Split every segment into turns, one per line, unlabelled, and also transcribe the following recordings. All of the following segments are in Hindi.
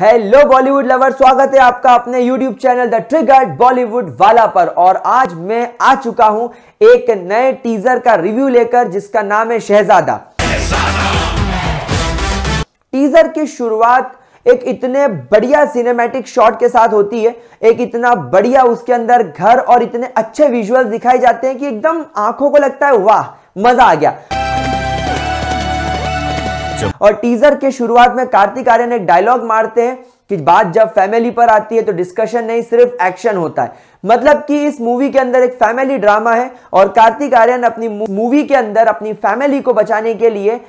हेलो बॉलीवुड लवर स्वागत है आपका अपने YouTube channel the triggered Bollywood वाला पर और आज मैं आ चुका हूं एक नए टीजर का रिव्यू लेकर जिसका नाम है शहजादा टीजर की शुरुआत एक इतने बढ़िया सिनेमैटिक शॉट के साथ होती है एक इतना बढ़िया उसके अंदर घर और इतने अच्छे विजुअल दिखाए जाते हैं कि एकदम आंखों को लगता है वाह मजा आ गया और टीजर के शुरुआत में कार्तिक आर्यन एक डायलॉग मारते हैं कि बात जब फैमिली पर आती है तो डिस्कशन नहीं सिर्फ एक्शन होता है मतलब कि इस मूवी के अंदर एक फैमिली ड्रामा है और कार्तिक आर्यन अपनी मूवी के अंदर अपनी फैमिली को बचाने के लिए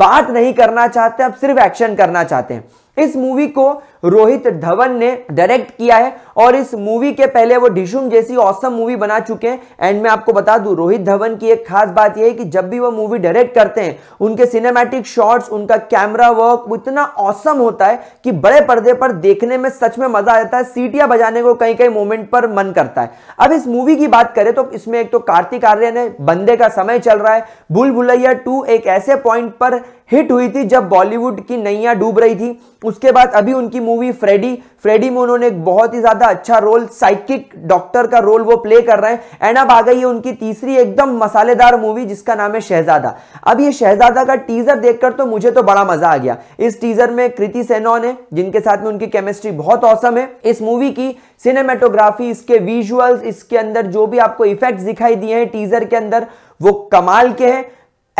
बात नहीं करना चाहते अब सिर्फ एक्शन करना चाहते हैं इस मूवी को रोहित धवन ने डायरेक्ट किया है और इस मूवी के पहले वो डिशुम जैसी औसम मूवी बना चुके हैं एंड मैं आपको बता दूं रोहित धवन की एक खास बात यह है कि जब भी वो मूवी डायरेक्ट करते हैं उनके सिनेमैटिक शॉट्स उनका कैमरा वर्क इतना औसम होता है कि बड़े पर्दे पर देखने में सच में मजा आ जाता है सीटियां बजाने को कई कई मोमेंट पर मन करता है अब इस मूवी की बात करें तो इसमें एक तो कार्तिक आर्यन है बंदे का समय चल रहा है भूल भुलैया टू एक ऐसे पॉइंट पर हिट हुई थी जब बॉलीवुड की नैया डूब रही थी उसके बाद अभी उनकी मूवी फ्रेडी फ्रेडी में उन्होंने एक बहुत ही ज़्यादा अच्छा रोल साइकिक डॉक्टर का रोल वो प्ले कर रहे हैं एंड अब आ गई है उनकी तीसरी एकदम मसालेदार मूवी जिसका नाम है शहजादा अब ये शहजादा का टीज़र देखकर तो मुझे तो बड़ा मज़ा आ गया इस टीज़र में कृति सेनोन है जिनके साथ में उनकी केमिस्ट्री बहुत औसम है इस मूवी की सिनेमेटोग्राफी इसके विजुअल्स इसके अंदर जो भी आपको इफेक्ट दिखाई दिए हैं टीज़र के अंदर वो कमाल के हैं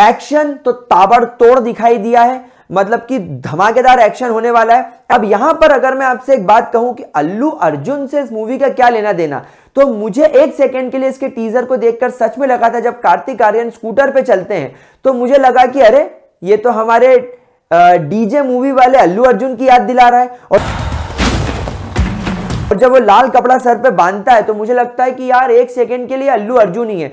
एक्शन तो ताबड़तोड़ दिखाई दिया है मतलब कि धमाकेदार एक्शन होने वाला है अब यहां पर अगर मैं आपसे एक बात कहूं कि अल्लू अर्जुन से इस मूवी का क्या लेना देना तो मुझे एक सेकंड के लिए इसके टीजर को देखकर सच में लगा था जब कार्तिक आर्यन स्कूटर पे चलते हैं तो मुझे लगा कि अरे ये तो हमारे डीजे मूवी वाले अल्लू अर्जुन की याद दिला रहा है और और जब वो लाल कपड़ा सर पे बांधता है तो मुझे लगता है कि यार एक सेकंड के लिए अल्लू अर्जुन ही है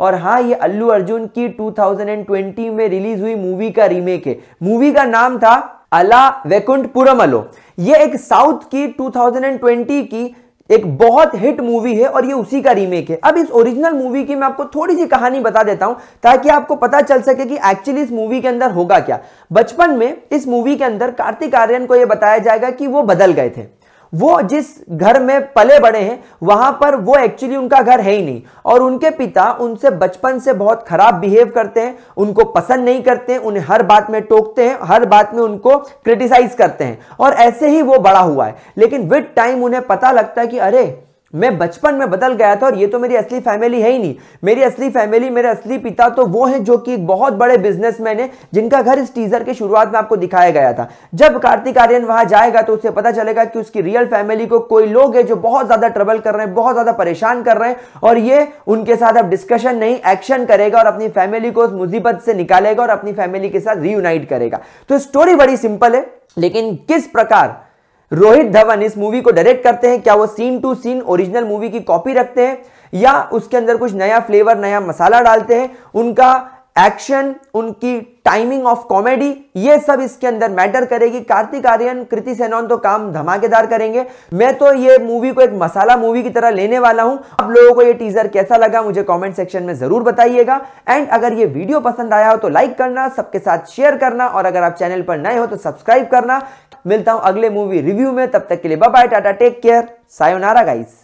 और हाँ ये अल्लू अर्जुन की 2020 में रिलीज हुई मूवी का रीमेक है मूवी का नाम था अला वेकुंठ पुरमलो ये एक साउथ की 2020 की एक बहुत हिट मूवी है और ये उसी का रीमेक है अब इस ओरिजिनल मूवी की मैं आपको थोड़ी सी कहानी बता देता हूं ताकि आपको पता चल सके कि एक्चुअली इस मूवी के अंदर होगा क्या बचपन में इस मूवी के अंदर कार्तिक आर्यन को यह बताया जाएगा कि वो बदल गए थे वो जिस घर में पले बड़े हैं वहां पर वो एक्चुअली उनका घर है ही नहीं और उनके पिता उनसे बचपन से बहुत ख़राब बिहेव करते हैं उनको पसंद नहीं करते हैं उन्हें हर बात में टोकते हैं हर बात में उनको क्रिटिसाइज़ करते हैं और ऐसे ही वो बड़ा हुआ है लेकिन विद टाइम उन्हें पता लगता है कि अरे मैं बचपन में बदल गया था और ये तो मेरी असली फैमिली है ही नहीं मेरी असली फैमिली मेरे असली पिता तो वो हैं जो कि एक बहुत बड़े बिजनेसमैन है जिनका घर इस टीजर के शुरुआत में आपको दिखाया गया था जब कार्तिक आर्यन वहां जाएगा तो उसे पता चलेगा कि उसकी रियल फैमिली को कोई लोग है जो बहुत ज्यादा ट्रबल कर रहे हैं बहुत ज्यादा परेशान कर रहे हैं और ये उनके साथ अब डिस्कशन नहीं एक्शन करेगा और अपनी फैमिली को उस मुसीबत से निकालेगा और अपनी फैमिली के साथ रीयूनाइट करेगा तो स्टोरी बड़ी सिंपल है लेकिन किस प्रकार रोहित धवन इस मूवी को डायरेक्ट करते हैं क्या वो scene to scene original movie की कॉपी रखते हैं या उसके अंदर कुछ नया फ्लेवर नया मसाला डालते हैं उनका एक्शन उनकी टाइमिंग ऑफ कॉमेडी ये सब इसके अंदर मैटर करेगी कार्तिक आर्यन कृति सेनोन तो काम धमाकेदार करेंगे मैं तो ये मूवी को एक मसाला मूवी की तरह लेने वाला हूं आप लोगों को ये टीजर कैसा लगा मुझे कमेंट सेक्शन में जरूर बताइएगा एंड अगर ये वीडियो पसंद आया हो तो लाइक करना सबके साथ शेयर करना और अगर आप चैनल पर नए हो तो सब्सक्राइब करना मिलता हूं अगले मूवी रिव्यू में तब तक के लिए बाय टाटा टेक केयर सायोनारा गाइस